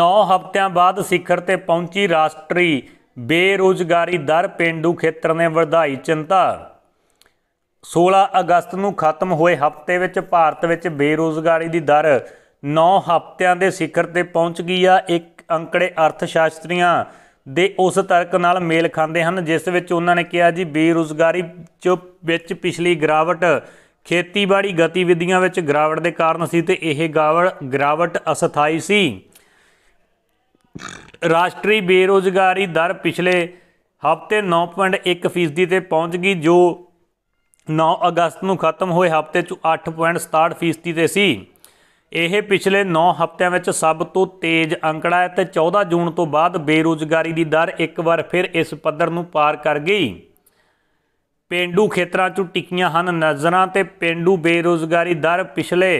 9 ਹਫ਼ਤਿਆਂ ਬਾਅਦ ਸਿਖਰ ਤੇ ਪਹੁੰਚੀ ਰਾਸ਼ਟਰੀ ਬੇਰੋਜ਼ਗਾਰੀ ਦਰ ਪਿੰਡੂ ਖੇਤਰ ਨੇ ਵਧਾਈ ਚਿੰਤਾ 16 ਅਗਸਤ ਨੂੰ ਖਤਮ ਹੋਏ ਹਫ਼ਤੇ ਵਿੱਚ ਭਾਰਤ ਵਿੱਚ ਬੇਰੋਜ਼ਗਾਰੀ ਦੀ ਦਰ 9 ਹਫ਼ਤਿਆਂ ਦੇ ਸਿਖਰ ਤੇ ਪਹੁੰਚ ਗਈ ਆ ਇੱਕ ਅੰਕੜੇ ਅਰਥ ਸ਼ਾਸਤਰੀਆਂ ਦੇ ਉਸ ਤਰਕ ਨਾਲ ਮੇਲ ਖਾਂਦੇ ਹਨ ਜਿਸ ਵਿੱਚ ਉਹਨਾਂ ਨੇ ਕਿਹਾ ਜੀ ਬੇਰੋਜ਼ਗਾਰੀ ਚ ਵਿੱਚ ਪਿਛਲੀ ਗਰਾਵਟ ਖੇਤੀਬਾੜੀ ਗਤੀਵਿਧੀਆਂ ਵਿੱਚ ਗਰਾਵਟ ਦੇ ਕਾਰਨ ਸੀ ਤੇ ਇਹ ਗਾਵਲ ਗਰਾਵਟ ਅਸਥਾਈ ਸੀ ਰਾਸ਼ਟਰੀ ਬੇਰੋਜ਼ਗਾਰੀ ਦਰ ਪਿਛਲੇ ਹਫ਼ਤੇ 9.1 ਫੀਸਦੀ ਤੇ ਪਹੁੰਚ ਗਈ ਜੋ 9 ਅਗਸਤ ਨੂੰ ਖਤਮ ਹੋਏ ਹਫ਼ਤੇ 'ਚ 8.67% ਤੇ ਸੀ ਇਹ ਪਿਛਲੇ 9 ਹਫ਼ਤਿਆਂ ਵਿੱਚ ਸਭ ਤੋਂ ਤੇਜ਼ ਅੰਕੜਾ ਹੈ ਤੇ 14 ਜੂਨ ਤੋਂ ਬਾਅਦ ਬੇਰੋਜ਼ਗਾਰੀ ਦੀ ਦਰ ਇੱਕ ਵਾਰ ਫਿਰ ਇਸ ਪੱਧਰ ਨੂੰ ਪਾਰ ਕਰ ਗਈ ਪਿੰਡੂ ਖੇਤਰਾਂ 'ਚ ਟਿੱਕੀਆਂ ਹਨ ਨਜ਼ਰਾਂ ਤੇ ਪਿੰਡੂ ਬੇਰੋਜ਼ਗਾਰੀ ਦਰ ਪਿਛਲੇ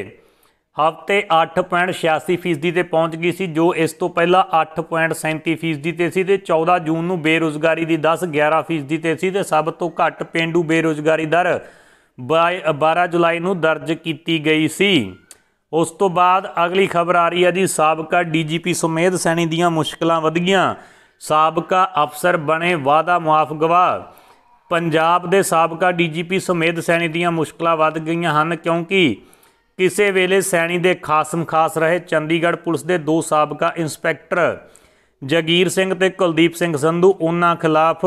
ਹਫ਼ਤੇ 8.86% ਤੇ ਪਹੁੰਚ ਗਈ ਸੀ ਜੋ ਇਸ ਤੋਂ ਪਹਿਲਾਂ 8.37% ਤੇ ਸੀ ਤੇ 14 ਜੂਨ ਨੂੰ ਬੇਰੋਜ਼ਗਾਰੀ ਦੀ 10-11% ਤੇ ਸੀ ਤੇ ਸਭ ਤੋਂ ਘੱਟ ਪਿੰਡੂ ਬੇਰੋਜ਼ਗਾਰੀ ਦਰ 12 ਜੁਲਾਈ ਨੂੰ ਦਰਜ ਕੀਤੀ ਗਈ ਸੀ ਉਸ ਤੋਂ ਬਾਅਦ ਅਗਲੀ ਖਬਰ ਆ ਰਹੀ ਹੈ ਜੀ ਸਾਬਕਾ ਡੀਜੀਪੀ ਸੁਮੇਧ ਸੈਣੀ ਦੀਆਂ ਮੁਸ਼ਕਲਾਂ ਵਧੀਆਂ ਸਾਬਕਾ ਅਫਸਰ ਬਣੇ ਵਾਦਾ ਮਾਫ ਗਵਾ ਪੰਜਾਬ ਦੇ ਸਾਬਕਾ ਡੀਜੀਪੀ ਸੁਮੇਧ ਸੈਣੀ ਦੀਆਂ ਮੁਸ਼ਕਲਾਂ ਵਧ ਗਈਆਂ ਹਨ ਕਿਉਂਕਿ ਕਿਸੇ ਵੇਲੇ ਸੈਣੀ ਦੇ ਖਾਸਮ ਖਾਸ ਰਹੇ ਚੰਡੀਗੜ੍ਹ ਪੁਲਿਸ ਦੇ ਦੋ ਸਾਬਕਾ ਇੰਸਪੈਕਟਰ ਜਗੀਰ ਸਿੰਘ ਤੇ ਕੁਲਦੀਪ ਸਿੰਘ ਸੰਧੂ ਉਹਨਾਂ ਖਿਲਾਫ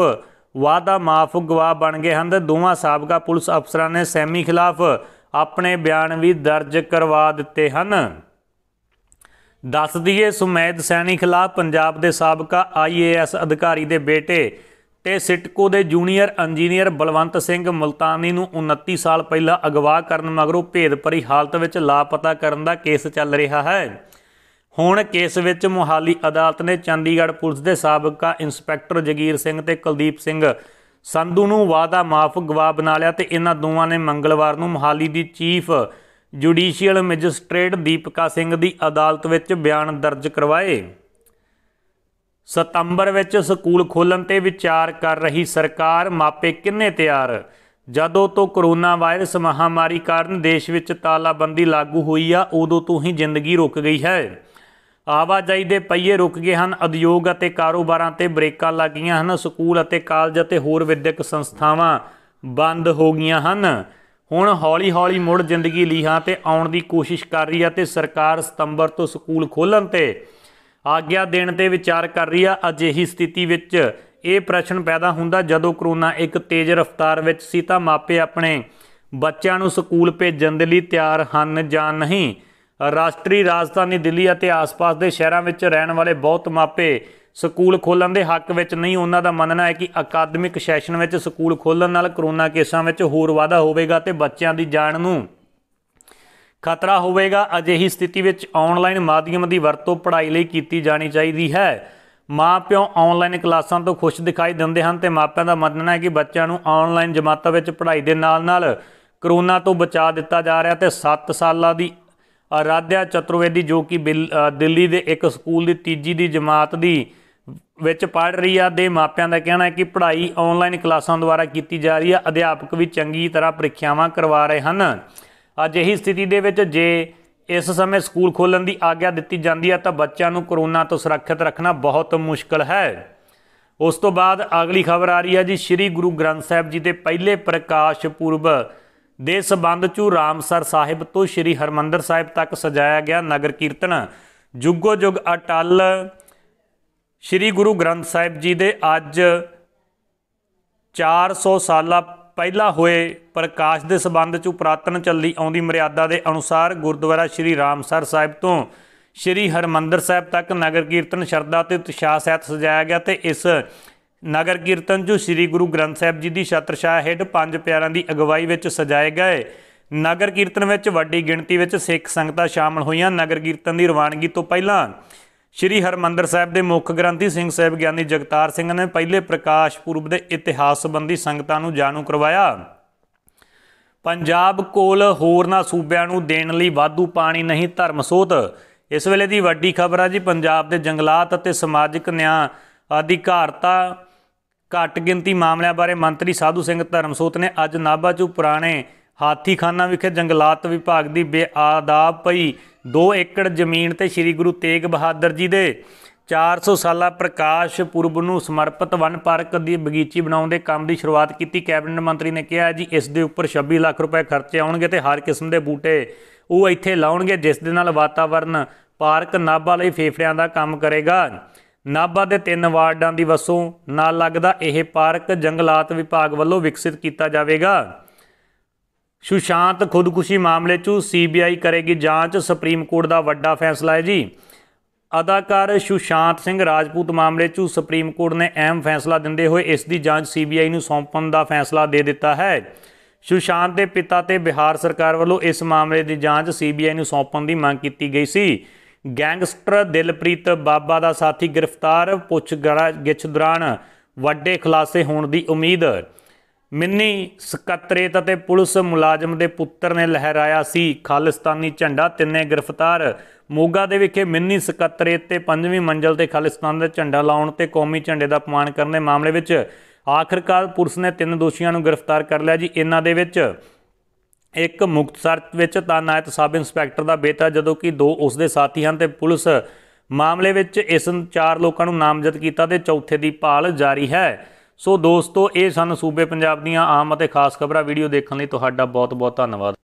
ਵਾਦਾ ਮਾਫ ਗਵਾਹ ਬਣ ਗਏ ਹਨ ਤੇ ਦੋਵਾਂ ਸਾਬਕਾ ਪੁਲਿਸ ਅਫਸਰਾਂ ਨੇ ਸੈਮੀ ਖਿਲਾਫ ਆਪਣੇ ਬਿਆਨ ਵੀ ਦਰਜ ਕਰਵਾ ਦਿੱਤੇ ਹਨ ਦੱਸ ਦਈਏ ਸੁਮੈਦ ਸੈਣੀ ਖਿਲਾਫ ਪੰਜਾਬ ਦੇ ਸਾਬਕਾ ਆਈਏਐਸ ਅਧਿਕਾਰੀ ਦੇ ਬੇਟੇ ਤੇ ਸਿਟਕੋ ਦੇ ਜੂਨੀਅਰ ਇੰਜੀਨੀਅਰ ਬਲਵੰਤ ਸਿੰਘ ਮਲਤਾਨੀ ਨੂੰ 29 ਸਾਲ ਪਹਿਲਾਂ ਅਗਵਾ ਕਰਨ ਮਗਰੋਂ ਭਰੀ ਹਾਲਤ ਵਿੱਚ ਲਾਪਤਾ ਕਰਨ ਦਾ ਕੇਸ ਚੱਲ ਰਿਹਾ ਹੈ ਹੁਣ ਕੇਸ ਵਿੱਚ ਮੁਹਾਲੀ ਅਦਾਲਤ ਨੇ ਚੰਡੀਗੜ੍ਹ ਪੁਲਿਸ ਦੇ ਸਾਬਕਾ ਇੰਸਪੈਕਟਰ ਜਗੀਰ ਸਿੰਘ ਤੇ ਕੁਲਦੀਪ ਸਿੰਘ ਸੰਧੂ ਨੂੰ ਵਾਦਾ ਮਾਫ ਗਵਾਹ ਬਣਾ ਲਿਆ ਤੇ ਇਹਨਾਂ ਦੋਵਾਂ ਨੇ ਮੰਗਲਵਾਰ ਨੂੰ ਮੁਹਾਲੀ ਦੀ chief judicial magistrate Deepika Singh ਦੀ ਅਦਾਲਤ ਵਿੱਚ ਬਿਆਨ ਦਰਜ ਕਰਵਾਏ ਸਤੰਬਰ ਵਿੱਚ ਸਕੂਲ ਖੋਲਣ ਤੇ ਵਿਚਾਰ ਕਰ ਰਹੀ ਸਰਕਾਰ ਮਾਪੇ ਕਿੰਨੇ ਤਿਆਰ ਜਦੋਂ ਤੋਂ ਕੋਰੋਨਾ ਵਾਇਰਸ ਮਹਾਮਾਰੀ ਕਾਰਨ ਦੇਸ਼ ਵਿੱਚ ਤਾਲਾਬੰਦੀ ਲਾਗੂ ਹੋਈ ਆ ਉਦੋਂ ਤੋਂ ਹੀ ਜ਼ਿੰਦਗੀ ਰੁਕ ਗਈ ਹੈ ਆਵਾਜਾਈ ਦੇ ਪਈਏ ਰੁਕ ਗਏ ਹਨ ਉਦਯੋਗ ਅਤੇ ਕਾਰੋਬਾਰਾਂ ਤੇ ਬ੍ਰੇਕਾਂ ਲੱਗੀਆਂ ਹਨ ਸਕੂਲ ਅਤੇ ਕਾਲਜ ਅਤੇ ਹੋਰ ਵਿਦਿਅਕ ਸੰਸਥਾਵਾਂ ਬੰਦ ਹੋ ਗਈਆਂ ਹਨ ਹੁਣ ਹੌਲੀ-ਹੌਲੀ ਮੁੜ ਜ਼ਿੰਦਗੀ ਲੀਹਾਂ ਤੇ ਆਉਣ ਦੀ ਕੋਸ਼ਿਸ਼ ਕਰ ਰਹੀ ਹੈ ਤੇ ਸਰਕਾਰ ਸਤੰਬਰ ਤੋਂ ਸਕੂਲ ਖੋਲਣ ਤੇ ਆਗਿਆ ਦੇਣ ਤੇ ਵਿਚਾਰ ਕਰ ਰਹੀ ਆ ਅਜਿਹੀ ਸਥਿਤੀ ਵਿੱਚ ਇਹ ਪ੍ਰਸ਼ਨ ਪੈਦਾ ਹੁੰਦਾ ਜਦੋਂ ਕਰੋਨਾ ਇੱਕ ਤੇਜ਼ ਰਫ਼ਤਾਰ ਵਿੱਚ ਸੀ ਤਾਂ ਮਾਪੇ ਆਪਣੇ ਬੱਚਿਆਂ ਨੂੰ ਸਕੂਲ ਭੇਜਣ ਦੇ ਲਈ ਤਿਆਰ ਹਨ ਜਾਂ ਨਹੀਂ ਰਾਸ਼ਟਰੀ ਰਾਜਧਾਨੀ ਦਿੱਲੀ ਅਤੇ ਆਸ-ਪਾਸ ਦੇ ਸ਼ਹਿਰਾਂ ਵਿੱਚ ਰਹਿਣ ਵਾਲੇ ਬਹੁਤ ਮਾਪੇ ਸਕੂਲ ਖੋਲਣ ਦੇ ਹੱਕ ਵਿੱਚ ਨਹੀਂ ਉਹਨਾਂ ਦਾ ਮੰਨਣਾ ਹੈ ਕਿ ਅਕਾਦਮਿਕ ਸੈਸ਼ਨ ਵਿੱਚ ਸਕੂਲ ਖੋਲਣ ਨਾਲ ਕਰੋਨਾ ਕੇਸਾਂ ਵਿੱਚ ਹੋਰ ਵਾਧਾ ਹੋਵੇਗਾ ਤੇ ਬੱਚਿਆਂ ਦੀ ਜਾਨ ਨੂੰ ਖਤਰਾ ਹੋਵੇਗਾ ਅਜਿਹੀ ਸਥਿਤੀ ਵਿੱਚ ਆਨਲਾਈਨ ਮਾਧਿਅਮ ਦੀ ਵਰਤੋਂ ਪੜ੍ਹਾਈ ਲਈ ਕੀਤੀ ਜਾਣੀ ਚਾਹੀਦੀ ਹੈ ਮਾਪਿਓ ਆਨਲਾਈਨ ਕਲਾਸਾਂ ਤੋਂ ਖੁਸ਼ ਦਿਖਾਈ ਦਿੰਦੇ ਹਨ ਤੇ ਮਾਪਿਆਂ ਦਾ ਮੰਨਣਾ ਹੈ ਕਿ ਬੱਚਿਆਂ ਨੂੰ ਆਨਲਾਈਨ ਜਮਾਤਾਂ ਵਿੱਚ ਪੜ੍ਹਾਈ ਦੇ ਨਾਲ-ਨਾਲ ਕਰੋਨਾ ਤੋਂ ਬਚਾ ਦਿੱਤਾ ਜਾ ਰਿਹਾ ਤੇ 7 ਸਾਲਾਂ ਦੀ ਅਰਾਧਿਆ ਚਤੁਰਵੇਦੀ ਜੋ ਕਿ ਦਿੱਲੀ ਦੇ ਇੱਕ ਸਕੂਲ ਦੀ ਤੀਜੀ ਦੀ ਜਮਾਤ ਦੀ ਵਿੱਚ ਪੜ੍ਹ ਰਹੀ ਆ ਦੇ ਮਾਪਿਆਂ ਦਾ ਕਹਿਣਾ ਹੈ ਕਿ ਪੜ੍ਹਾਈ ਆਨਲਾਈਨ ਕਲਾਸਾਂ ਦੁਆਰਾ ਕੀਤੀ ਜਾ ਰਹੀ ਆ ਅਧਿਆਪਕ ਵੀ ਚੰਗੀ ਤਰ੍ਹਾਂ ਪ੍ਰੀਖਿਆਵਾਂ ਕਰਵਾ ਰਹੇ ਹਨ ਅੱਜ ਇਹੀ ਸਥਿਤੀ ਦੇ ਵਿੱਚ ਜੇ ਇਸ ਸਮੇਂ ਸਕੂਲ ਖੋਲਣ ਦੀ ਆਗਿਆ ਦਿੱਤੀ ਜਾਂਦੀ ਹੈ ਤਾਂ ਬੱਚਿਆਂ ਨੂੰ ਕਰੋਨਾ ਤੋਂ ਸੁਰੱਖਿਅਤ ਰੱਖਣਾ ਬਹੁਤ ਮੁਸ਼ਕਲ ਹੈ ਉਸ ਤੋਂ ਬਾਅਦ ਅਗਲੀ ਖਬਰ ਆ ਰਹੀ ਹੈ ਜੀ ਸ੍ਰੀ ਗੁਰੂ ਗ੍ਰੰਥ ਸਾਹਿਬ ਜੀ ਦੇ ਪਹਿਲੇ ਪ੍ਰਕਾਸ਼ ਪੁਰਬ ਦੇ ਸੰਬੰਧ ਚੂ ਰਾਮਸਰ ਸਾਹਿਬ ਤੋਂ ਸ੍ਰੀ ਹਰਮੰਦਰ ਸਾਹਿਬ ਤੱਕ ਸਜਾਇਆ ਗਿਆ ਨਗਰ ਕੀਰਤਨ ਜੁਗੋ ਜੁਗ ਅਟਲ ਸ੍ਰੀ ਗੁਰੂ ਗ੍ਰੰਥ ਸਾਹਿਬ ਜੀ ਦੇ ਅੱਜ 400 ਸਾਲਾ ਪਹਿਲਾ ਹੋਏ ਪ੍ਰਕਾਸ਼ ਦੇ ਸਬੰਧ 'ਚ ਉਪਰਾਤਨ ਚੱਲੀ ਆਉਂਦੀ ਮਰਿਆਦਾ ਦੇ ਅਨੁਸਾਰ ਗੁਰਦੁਆਰਾ ਸ਼੍ਰੀ ਰਾਮਸਰ ਸਾਹਿਬ ਤੋਂ ਸ਼੍ਰੀ ਹਰਮੰਦਰ ਸਾਹਿਬ ਤੱਕ ਨਗਰ ਕੀਰਤਨ ਸ਼ਰਧਾ ਤੇ ਉਤਸ਼ਾਹ ਸਹਿਤ ਸਜਾਇਆ ਗਿਆ ਤੇ ਇਸ ਨਗਰ ਕੀਰਤਨ ਜੋ ਸ਼੍ਰੀ ਗੁਰੂ ਗ੍ਰੰਥ ਸਾਹਿਬ ਜੀ ਦੀ ਛਤਰਸ਼ਾਹ ਹੇਡ ਪੰਜ ਪਿਆਰਾਂ ਦੀ ਅਗਵਾਈ ਵਿੱਚ ਸਜਾਏ ਗਏ ਨਗਰ ਕੀਰਤਨ ਵਿੱਚ ਵੱਡੀ ਗਿਣਤੀ ਵਿੱਚ ਸਿੱਖ ਸੰਗਤਾਂ ਸ਼ਾਮਲ ਹੋਈਆਂ ਨਗਰ ਕੀਰਤਨ ਦੀ ਰਵਾਨਗੀ ਤੋਂ ਪਹਿਲਾਂ ਸ਼੍ਰੀ ਹਰਮੰਦਰ ਸਾਹਿਬ ਦੇ ਮੁੱਖ ਗ੍ਰੰਥੀ ਸਿੰਘ ਸਾਹਿਬ ਗਿਆਨੀ ਜਗਤਾਰ ਸਿੰਘ ਨੇ ਪਹਿਲੇ ਪ੍ਰਕਾਸ਼ ਪੁਰਬ ਦੇ ਇਤਿਹਾਸ ਸੰਬੰਧੀ ਸੰਗਤਾਂ ਨੂੰ ਜਾਣੂ ਕਰਵਾਇਆ ਪੰਜਾਬ ਕੋਲ ਹੋਰਨਾਂ ਸੂਬਿਆਂ ਨੂੰ ਦੇਣ ਲਈ ਵਾਧੂ ਪਾਣੀ ਨਹੀਂ ਧਰਮ ਸੋਤ ਇਸ ਵੇਲੇ ਦੀ ਵੱਡੀ ਖਬਰ ਆ ਜੀ ਪੰਜਾਬ ਦੇ ਜੰਗਲਾਤ ਅਤੇ ਸਮਾਜਿਕ ਨਿਆਂ ਅਧਿਕਾਰਤਾ ਘੱਟ ਗਿਣਤੀ ਮਾਮਲਿਆਂ ਬਾਰੇ ਮੰਤਰੀ ਸਾਧੂ ਸਿੰਘ ਧਰਮਸੋਤ ਨੇ ਅੱਜ ਨਾਭਾ ਚੋਂ ਪੁਰਾਣੇ ਹਾਥੀਖਾਨਾ ਵਿਖੇ ਜੰਗਲਾਤ ਵਿਭਾਗ ਦੀ ਬੇਆਦਾਬ ਪਈ 2 ਏਕੜ ਜ਼ਮੀਨ ਤੇ ਸ੍ਰੀ ਗੁਰੂ ਤੇਗ ਬਹਾਦਰ ਜੀ ਦੇ 400 ਸਾਲਾ ਪ੍ਰਕਾਸ਼ ਪੁਰਬ ਨੂੰ ਸਮਰਪਿਤ ਵਨ ਪਾਰਕ ਦੀ ਬਗੀਚੀ ਬਣਾਉਣ ਦੇ ਕੰਮ ਦੀ ਸ਼ੁਰੂਆਤ ਕੀਤੀ ਕੈਬਨਿਟ ਮੰਤਰੀ ਨੇ ਕਿਹਾ ਜੀ ਇਸ ਦੇ ਉੱਪਰ 26 ਲੱਖ ਰੁਪਏ ਖਰਚੇ ਆਉਣਗੇ ਤੇ ਹਰ ਕਿਸਮ ਦੇ ਬੂਟੇ ਉਹ ਇੱਥੇ ਲਾਉਣਗੇ ਜਿਸ ਦੇ ਨਾਲ ਵਾਤਾਵਰਨ ਪਾਰਕ ਨਾਭਾ ਲਈ ਫੇਫੜਿਆਂ ਦਾ ਕੰਮ ਕਰੇਗਾ ਨਾਭਾ ਦੇ ਤਿੰਨ ਵਾਰਡਾਂ ਦੀ ਵਸੋਂ ਨਾਲ ਲੱਗਦਾ ਇਹ ਪਾਰਕ ਜੰਗਲਾਤ ਵਿਭਾਗ ਵੱਲੋਂ ਵਿਕਸਿਤ ਕੀਤਾ ਜਾਵੇਗਾ ਸੁਸ਼ਾਂਤ ਖੁਦਕੁਸ਼ੀ ਮਾਮਲੇ 'ਚ ਸੀਬੀਆਈ ਕਰੇਗੀ ਜਾਂਚ ਸੁਪਰੀਮ ਕੋਰਟ ਦਾ ਵੱਡਾ ਫੈਸਲਾ ਹੈ ਜੀ ਅਦਾਕਾਰ ਸੁਸ਼ਾਂਤ ਸਿੰਘ ਰਾਜਪੂਤ ਮਾਮਲੇ 'ਚ ਸੁਪਰੀਮ ਕੋਰਟ ਨੇ ਅਹਿਮ ਫੈਸਲਾ ਦਿੰਦੇ ਹੋਏ ਇਸ ਦੀ ਜਾਂਚ ਸੀਬੀਆਈ ਨੂੰ ਸੌਂਪਣ ਦਾ ਫੈਸਲਾ ਦੇ ਦਿੱਤਾ ਹੈ ਸੁਸ਼ਾਂਤ ਦੇ ਪਿਤਾ ਤੇ ਬਿਹਾਰ ਸਰਕਾਰ ਵੱਲੋਂ ਇਸ ਮਾਮਲੇ ਦੀ ਜਾਂਚ ਸੀਬੀਆਈ ਨੂੰ ਸੌਂਪਣ ਦੀ ਮੰਗ ਕੀਤੀ ਗਈ ਸੀ ਗੈਂਗਸਟਰ ਦਿਲਪ੍ਰੀਤ ਬਾਬਾ ਦਾ ਸਾਥੀ ਗ੍ਰਿਫਤਾਰ ਪੁੱਛਗਿੱਛ ਦੌਰਾਨ ਵੱਡੇ ਖੁਲਾਸੇ ਹੋਣ ਦੀ ਉਮੀਦ ਮਿੰਨੀ ਸਕੱਤਰੇਤ ਅਤੇ ਪੁਲਿਸ ਮੁਲਾਜ਼ਮ ਦੇ ਪੁੱਤਰ ਨੇ ਲਹਿਰਾਇਆ ਸੀ ਖਾਲਿਸਤਾਨੀ ਝੰਡਾ ਤਿੰਨੇ ਗ੍ਰਿਫਤਾਰ ਮੋਗਾ ਦੇ ਵਿਖੇ ਮਿੰਨੀ ਸਕੱਤਰੇਤ ਤੇ ਪੰਜਵੀਂ ਮੰਜ਼ਲ ਤੇ ਖਾਲਿਸਤਾਨ ਦਾ ਝੰਡਾ ਲਾਉਣ ਤੇ ਕੌਮੀ ਝੰਡੇ ਦਾ ਅਪਮਾਨ ਕਰਨ ਦੇ ਮਾਮਲੇ ਵਿੱਚ ਆਖਰਕਾਰ ਪੁਲਿਸ ਨੇ ਤਿੰਨ ਦੋਸ਼ੀਆਂ ਨੂੰ ਗ੍ਰਿਫਤਾਰ ਕਰ ਲਿਆ ਜੀ ਇਹਨਾਂ ਦੇ ਵਿੱਚ ਇੱਕ ਮੁਕਤਸਰ ਵਿੱਚ ਤਾਇਨਾਤ ਸਬ ਇੰਸਪੈਕਟਰ ਦਾ ਬੇਟਾ ਜਦੋਂ ਕਿ ਦੋ ਉਸ ਦੇ ਸਾਥੀ ਹਨ ਤੇ ਪੁਲਿਸ ਮਾਮਲੇ ਵਿੱਚ ਇਸ ਚਾਰ ਲੋਕਾਂ ਨੂੰ ਨਾਮਜ਼ਦ ਕੀਤਾ ਤੇ ਚੌਥੇ ਦੀ ਭਾਲ ਜਾਰੀ ਹੈ ਸੋ ਦੋਸਤੋ ਇਹ ਸਨ ਸੂਬੇ ਪੰਜਾਬ ਦੀਆਂ ਆਮ ਅਤੇ ਖਾਸ ਖਬਰਾਂ ਵੀਡੀਓ ਦੇਖਣ ਲਈ ਤੁਹਾਡਾ ਬਹੁਤ-ਬਹੁਤ ਧੰਨਵਾਦ